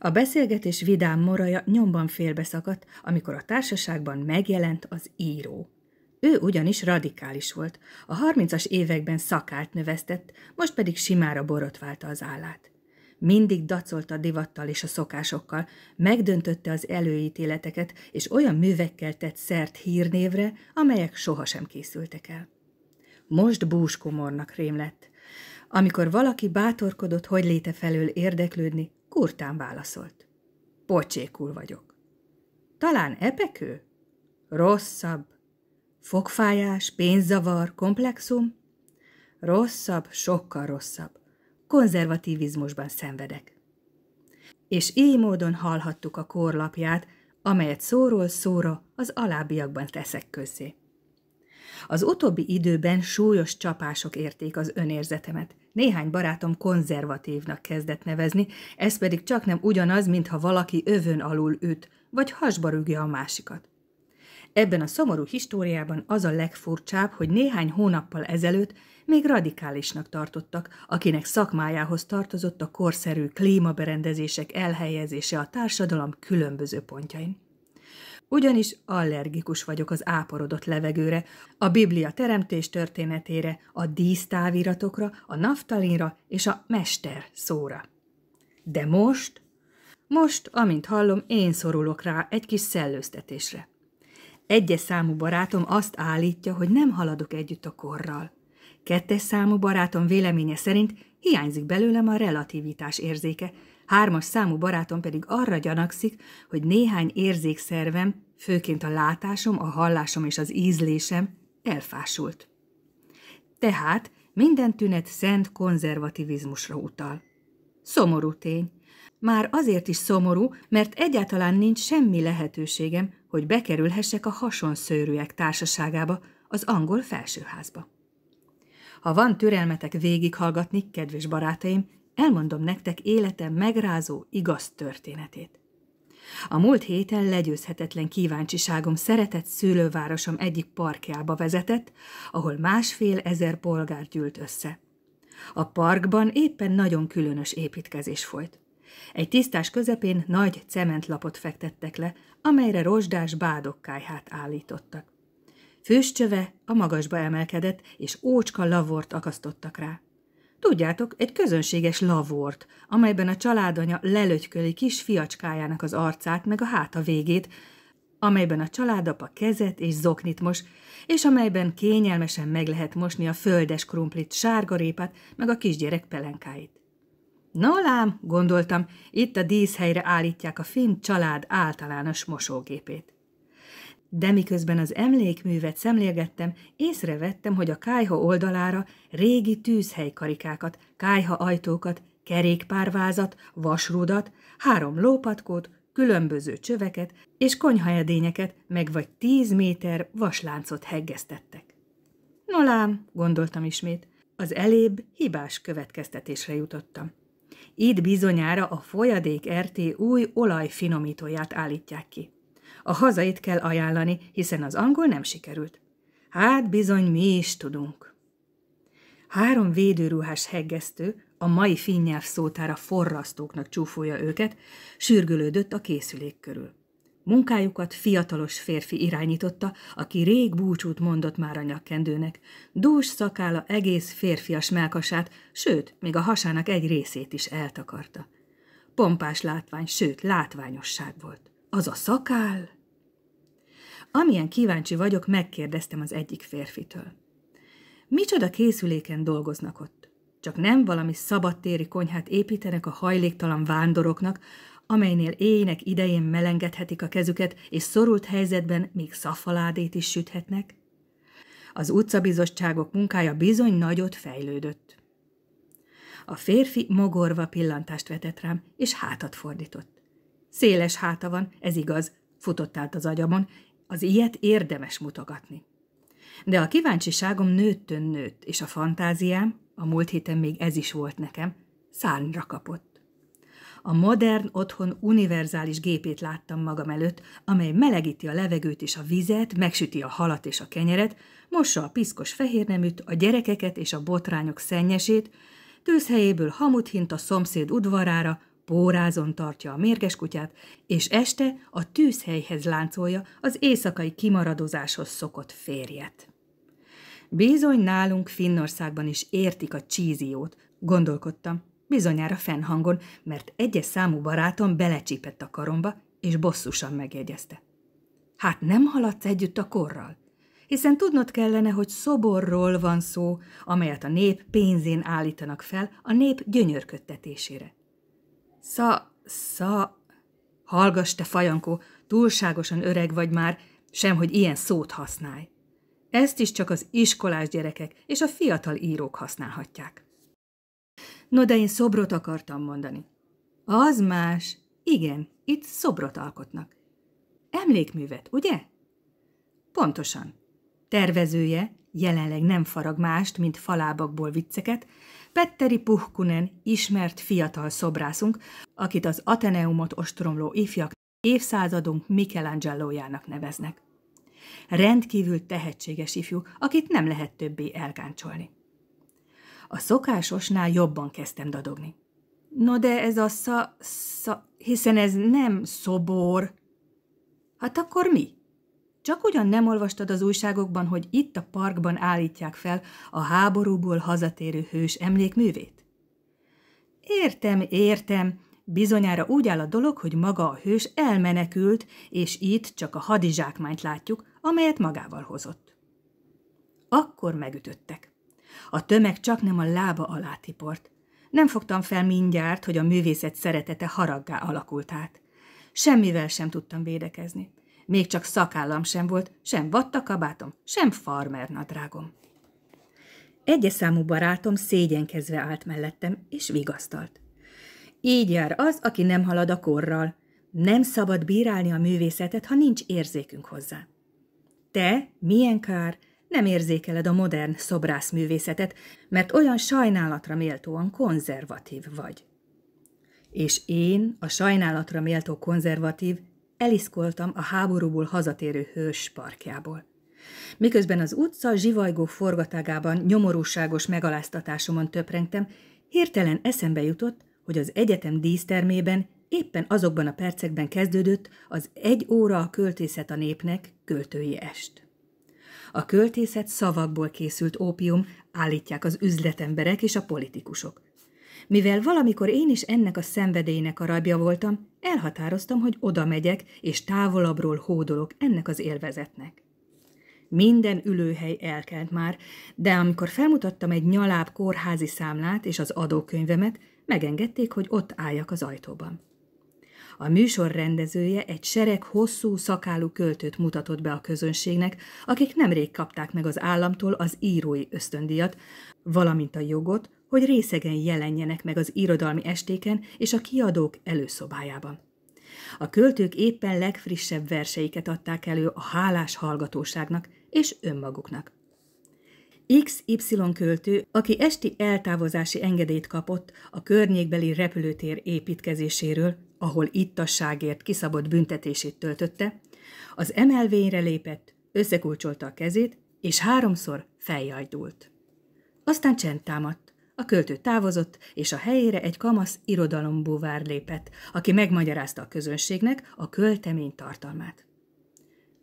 A beszélgetés vidám moraja nyomban félbeszakadt, amikor a társaságban megjelent az író. Ő ugyanis radikális volt, a harmincas években szakált növesztett, most pedig simára borotválta az állát. Mindig dacolt a divattal és a szokásokkal, megdöntötte az előítéleteket, és olyan művekkel tett szert hírnévre, amelyek sohasem készültek el. Most búskomornak rém lett. Amikor valaki bátorkodott, hogy léte felől érdeklődni, Kurtán válaszolt. Pocsékul vagyok. Talán epekő? Rosszabb. Fogfájás, pénzzavar, komplexum? Rosszabb, sokkal rosszabb. Konzervativizmusban szenvedek. És így módon hallhattuk a korlapját, amelyet szóról szóra az alábbiakban teszek közzé. Az utóbbi időben súlyos csapások érték az önérzetemet. Néhány barátom konzervatívnak kezdett nevezni, ez pedig csak nem ugyanaz, mintha valaki övön alul üt, vagy hasba rúgja a másikat. Ebben a szomorú históriában az a legfurcsább, hogy néhány hónappal ezelőtt még radikálisnak tartottak, akinek szakmájához tartozott a korszerű klímaberendezések elhelyezése a társadalom különböző pontjain. Ugyanis allergikus vagyok az áporodott levegőre, a Biblia teremtés történetére, a dísztáviratokra, a naftalinra és a mester szóra. De most, most, amint hallom, én szorulok rá egy kis szellőztetésre. Egyes számú barátom azt állítja, hogy nem haladok együtt a korral. Kettes számú barátom véleménye szerint hiányzik belőlem a relativitás érzéke, hármas számú barátom pedig arra gyanakszik, hogy néhány érzékszervem, főként a látásom, a hallásom és az ízlésem elfásult. Tehát minden tünet szent konzervativizmusra utal. Szomorú tény. Már azért is szomorú, mert egyáltalán nincs semmi lehetőségem, hogy bekerülhessek a hasonszőrűek társaságába, az angol felsőházba. Ha van türelmetek végighallgatni, kedves barátaim, elmondom nektek életem megrázó igaz történetét. A múlt héten legyőzhetetlen kíváncsiságom szeretett szülővárosom egyik parkjába vezetett, ahol másfél ezer polgár gyűlt össze. A parkban éppen nagyon különös építkezés folyt. Egy tisztás közepén nagy cementlapot fektettek le, amelyre rozsdás bádokkájhát állítottak. Főscsöve a magasba emelkedett, és ócska lavort akasztottak rá. Tudjátok, egy közönséges lavort, amelyben a családanya lelögyköli kis fiacskájának az arcát meg a háta végét, amelyben a családapa kezet és zoknit mos, és amelyben kényelmesen meg lehet mosni a földes krumplit, sárgarépát, meg a kisgyerek pelenkáit. Na lám, gondoltam, itt a díszhelyre állítják a finn család általános mosógépét. De miközben az emlékművet szemlélgettem, észrevettem, hogy a kájha oldalára régi tűzhelykarikákat, kájha ajtókat, kerékpárvázat, vasrudat, három lópatkót, különböző csöveket és konyhaedényeket, meg vagy tíz méter vasláncot heggeztettek. Nolám, gondoltam ismét, az elébb hibás következtetésre jutottam. Itt bizonyára a folyadék RT új olajfinomítóját állítják ki. A hazait kell ajánlani, hiszen az angol nem sikerült. Hát bizony mi is tudunk. Három védőruhás heggesztő, a mai finnyelv szótára forrasztóknak csúfolja őket, sürgülődött a készülék körül. Munkájukat fiatalos férfi irányította, aki rég búcsút mondott már a nyakkendőnek. Dús szakála egész férfias melkasát, sőt, még a hasának egy részét is eltakarta. Pompás látvány, sőt, látványosság volt. Az a szakál! Amilyen kíváncsi vagyok, megkérdeztem az egyik férfitől. Micsoda készüléken dolgoznak ott? Csak nem valami szabadtéri konyhát építenek a hajléktalan vándoroknak, amelynél éjnek idején melengedhetik a kezüket, és szorult helyzetben még szafaládét is süthetnek? Az utcabizottságok munkája bizony nagyot fejlődött. A férfi mogorva pillantást vetett rám, és hátat fordított. Széles háta van, ez igaz, futott át az agyamon, az ilyet érdemes mutogatni. De a kíváncsiságom nőttön nőtt, és a fantáziám, a múlt héten még ez is volt nekem, szárnyra kapott. A modern otthon univerzális gépét láttam magam előtt, amely melegíti a levegőt és a vizet, megsüti a halat és a kenyeret, mossa a piszkos fehérneműt, a gyerekeket és a botrányok szennyesét, tűzhelyéből hamut hint a szomszéd udvarára, pórázon tartja a mérges kutyát, és este a tűzhelyhez láncolja az éjszakai kimaradozáshoz szokott férjet. Bizony nálunk Finnországban is értik a csíziót, gondolkodtam, bizonyára fennhangon, mert egyes számú barátom belecsípett a karomba, és bosszusan megjegyezte. Hát nem haladsz együtt a korral? Hiszen tudnod kellene, hogy szoborról van szó, amelyet a nép pénzén állítanak fel a nép gyönyörködtetésére. Sza, sza... Hallgass, te fajankó, túlságosan öreg vagy már, sem, hogy ilyen szót használj. Ezt is csak az iskolás gyerekek és a fiatal írók használhatják. No, de én szobrot akartam mondani. Az más. Igen, itt szobrot alkotnak. Emlékművet, ugye? Pontosan. Tervezője jelenleg nem farag mást, mint falábakból vicceket, Petteri Puhkunen ismert fiatal szobrászunk, akit az Ateneumot ostromló ifjak évszázadunk Michelangelo-jának neveznek. Rendkívül tehetséges ifjú, akit nem lehet többé elgáncsolni. A szokásosnál jobban kezdtem dadogni. No de ez a sza, sza, hiszen ez nem szobor. Hát akkor mi? Csak ugyan nem olvastad az újságokban, hogy itt a parkban állítják fel a háborúból hazatérő hős emlékművét? Értem, értem, bizonyára úgy áll a dolog, hogy maga a hős elmenekült, és itt csak a hadizsákmányt látjuk, amelyet magával hozott. Akkor megütöttek. A tömeg csak nem a lába alá tiport. Nem fogtam fel mindjárt, hogy a művészet szeretete haraggá alakult át. Semmivel sem tudtam védekezni. Még csak szakállam sem volt, sem vattakabátom, sem farmernadrágom. Egyes számú barátom szégyenkezve állt mellettem, és vigasztalt. Így jár az, aki nem halad a korral. Nem szabad bírálni a művészetet, ha nincs érzékünk hozzá. Te, milyen kár, nem érzékeled a modern szobrászművészetet, mert olyan sajnálatra méltóan konzervatív vagy. És én, a sajnálatra méltó konzervatív, eliszkoltam a háborúból hazatérő hős parkjából. Miközben az utca zsivajgó forgatágában nyomorúságos megaláztatásomon töprengtem, hirtelen eszembe jutott, hogy az egyetem dísztermében éppen azokban a percekben kezdődött az egy óra a költészet a népnek költői est. A költészet szavakból készült ópium, állítják az üzletemberek és a politikusok. Mivel valamikor én is ennek a szenvedélynek a rabja voltam, elhatároztam, hogy oda megyek, és távolabbról hódolok ennek az élvezetnek. Minden ülőhely elkelt már, de amikor felmutattam egy nyaláb kórházi számlát és az adókönyvemet, megengedték, hogy ott álljak az ajtóban. A műsor rendezője egy sereg hosszú szakálú költőt mutatott be a közönségnek, akik nemrég kapták meg az államtól az írói ösztöndíjat, valamint a jogot, hogy részegen jelenjenek meg az irodalmi estéken és a kiadók előszobájában. A költők éppen legfrissebb verseiket adták elő a hálás hallgatóságnak és önmaguknak. XY költő, aki esti eltávozási engedélyt kapott a környékbeli repülőtér építkezéséről, ahol ittasságért kiszabott büntetését töltötte, az emelvényre lépett, összekulcsolta a kezét, és háromszor feljajdult. Aztán csend támadt. A költő távozott, és a helyére egy kamasz irodalombúvár lépett, aki megmagyarázta a közönségnek a költemény tartalmát.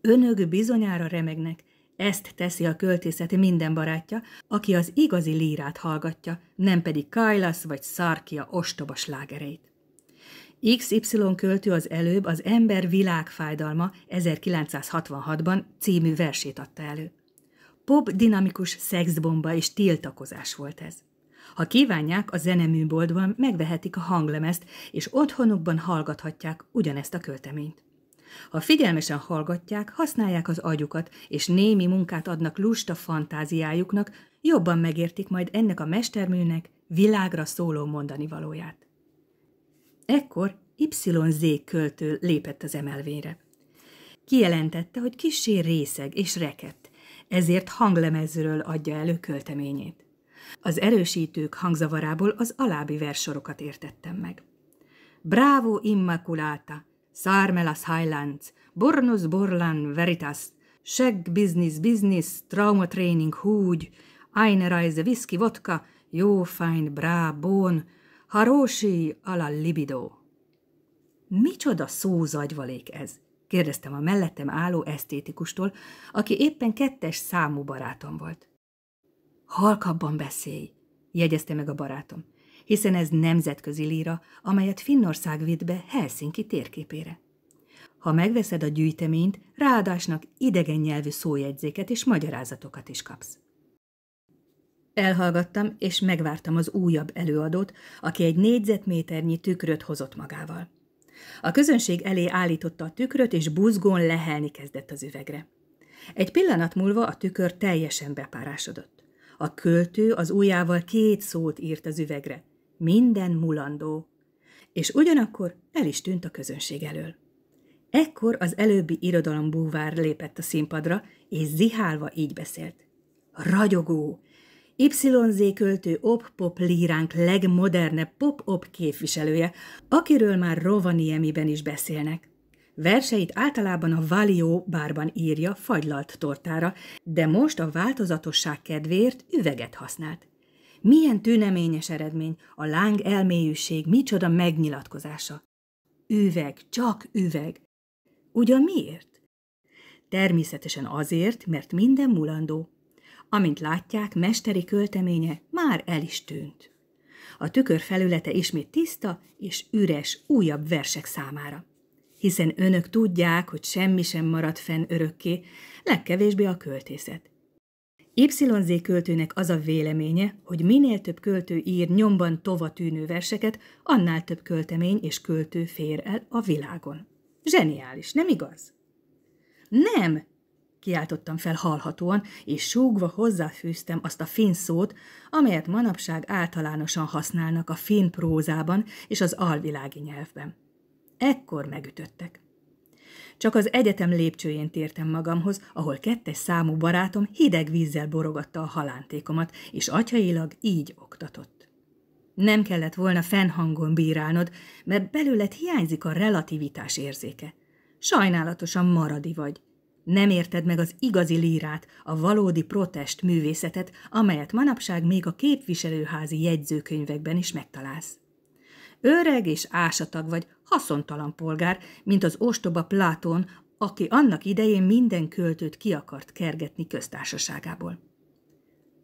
Önök bizonyára remegnek, ezt teszi a költészet minden barátja, aki az igazi lírát hallgatja, nem pedig Kailasz vagy Szarkia ostoba slágereit. XY költő az előbb az Ember világfájdalma 1966-ban című versét adta elő. Pop dinamikus szexbomba és tiltakozás volt ez. Ha kívánják, a zeneműboltban megvehetik a hanglemezt, és otthonukban hallgathatják ugyanezt a költeményt. Ha figyelmesen hallgatják, használják az agyukat, és némi munkát adnak lusta fantáziájuknak, jobban megértik majd ennek a mesterműnek világra szóló mondani valóját. Ekkor YZ költő lépett az emelvényre. Kijelentette, hogy kisé részeg és rekett, ezért hanglemezről adja elő költeményét. Az erősítők hangzavarából az alábbi versorokat értettem meg. Bravo immaculata, szármelas highlands, bornus borlan veritas, seg business business, training húgy, eine reise whisky vodka, jó fájn brá bón, harósi ala libido. Micsoda szózagyvalék ez? kérdeztem a mellettem álló esztétikustól, aki éppen kettes számú barátom volt. Halkabban beszélj, jegyezte meg a barátom, hiszen ez nemzetközi líra, amelyet Finnország vitt be Helsinki térképére. Ha megveszed a gyűjteményt, ráadásnak idegen nyelvű szójegyzéket és magyarázatokat is kapsz. Elhallgattam, és megvártam az újabb előadót, aki egy négyzetméternyi tükröt hozott magával. A közönség elé állította a tükröt, és buzgón lehelni kezdett az üvegre. Egy pillanat múlva a tükör teljesen bepárásodott. A költő az ujjával két szót írt az üvegre. Minden mulandó. És ugyanakkor el is tűnt a közönség elől. Ekkor az előbbi irodalom búvár lépett a színpadra, és zihálva így beszélt. Ragyogó! YZ költő op-pop líránk legmodernebb pop-op képviselője, akiről már Rovaniemiben is beszélnek. Verseit általában a Valió bárban írja fagylalt tortára, de most a változatosság kedvéért üveget használt. Milyen tüneményes eredmény, a láng elmélyűség, micsoda megnyilatkozása. Üveg, csak üveg. Ugyan miért? Természetesen azért, mert minden mulandó. Amint látják, mesteri költeménye már el is tűnt. A tükör felülete ismét tiszta és üres újabb versek számára hiszen önök tudják, hogy semmi sem marad fenn örökké, legkevésbé a költészet. YZ költőnek az a véleménye, hogy minél több költő ír nyomban tova tűnő verseket, annál több költemény és költő fér el a világon. Zseniális, nem igaz? Nem! Kiáltottam fel halhatóan, és súgva hozzáfűztem azt a finn szót, amelyet manapság általánosan használnak a finn prózában és az alvilági nyelvben. Ekkor megütöttek. Csak az egyetem lépcsőjén tértem magamhoz, ahol kettes számú barátom hideg vízzel borogatta a halántékomat, és atyailag így oktatott. Nem kellett volna fennhangon bírálnod, mert belőled hiányzik a relativitás érzéke. Sajnálatosan maradi vagy. Nem érted meg az igazi lírát, a valódi protest művészetet, amelyet manapság még a képviselőházi jegyzőkönyvekben is megtalálsz. Öreg és ásatag vagy, haszontalan polgár, mint az ostoba Platón, aki annak idején minden költőt ki akart kergetni köztársaságából.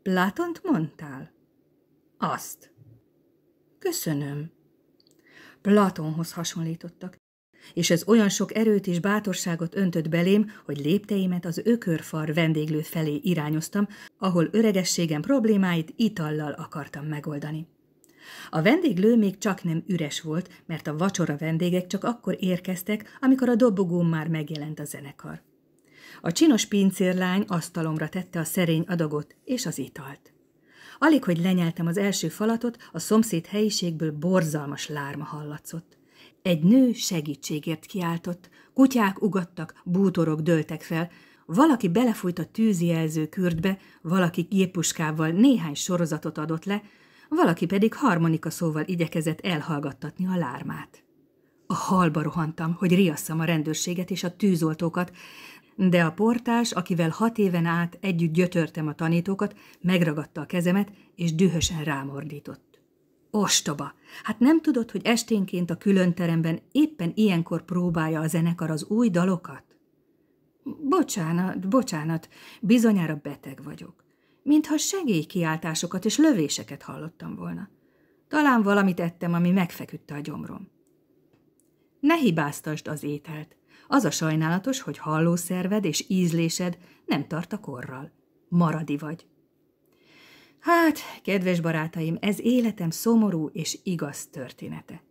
Plátont mondtál? Azt. Köszönöm. Platonhoz hasonlítottak, és ez olyan sok erőt és bátorságot öntött belém, hogy lépteimet az ökörfar vendéglő felé irányoztam, ahol öregességem problémáit itallal akartam megoldani. A vendéglő még csak nem üres volt, mert a vacsora vendégek csak akkor érkeztek, amikor a dobogón már megjelent a zenekar. A csinos pincérlány asztalomra tette a szerény adagot és az italt. Alig, hogy lenyeltem az első falatot, a szomszéd helyiségből borzalmas lárma hallatszott. Egy nő segítségért kiáltott, kutyák ugattak, bútorok dőltek fel, valaki belefújt a tűzjelző kürtbe, valaki géppuskával néhány sorozatot adott le, valaki pedig harmonika szóval igyekezett elhallgattatni a lármát. A halba rohantam, hogy riasszam a rendőrséget és a tűzoltókat, de a portás, akivel hat éven át együtt gyötörtem a tanítókat, megragadta a kezemet, és dühösen rámordított. Ostoba! Hát nem tudod, hogy esténként a külön teremben éppen ilyenkor próbálja a zenekar az új dalokat? Bocsánat, bocsánat, bizonyára beteg vagyok mintha segélykiáltásokat és lövéseket hallottam volna. Talán valamit ettem, ami megfeküdte a gyomrom. Ne hibáztasd az ételt. Az a sajnálatos, hogy hallószerved és ízlésed nem tart a korral. Maradi vagy. Hát, kedves barátaim, ez életem szomorú és igaz története.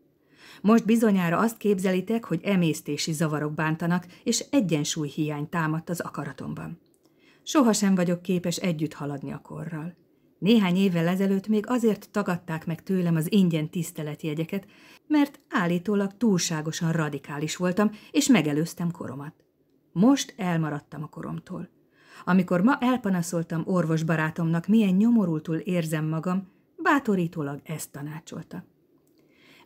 Most bizonyára azt képzelitek, hogy emésztési zavarok bántanak, és egyensúlyhiány támadt az akaratomban sohasem vagyok képes együtt haladni a korral. Néhány évvel ezelőtt még azért tagadták meg tőlem az ingyen tiszteletjegyeket, mert állítólag túlságosan radikális voltam, és megelőztem koromat. Most elmaradtam a koromtól. Amikor ma elpanaszoltam orvosbarátomnak milyen nyomorultul érzem magam, bátorítólag ezt tanácsolta.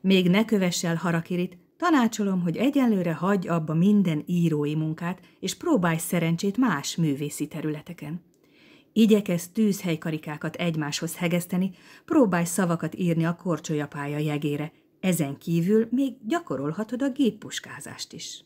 Még ne kövessel harakirit, Tanácsolom, hogy egyelőre hagyj abba minden írói munkát, és próbálj szerencsét más művészi területeken. Igyekezz tűzhelykarikákat egymáshoz hegeszteni, próbálj szavakat írni a korcsolyapálya jegére, ezen kívül még gyakorolhatod a géppuskázást is.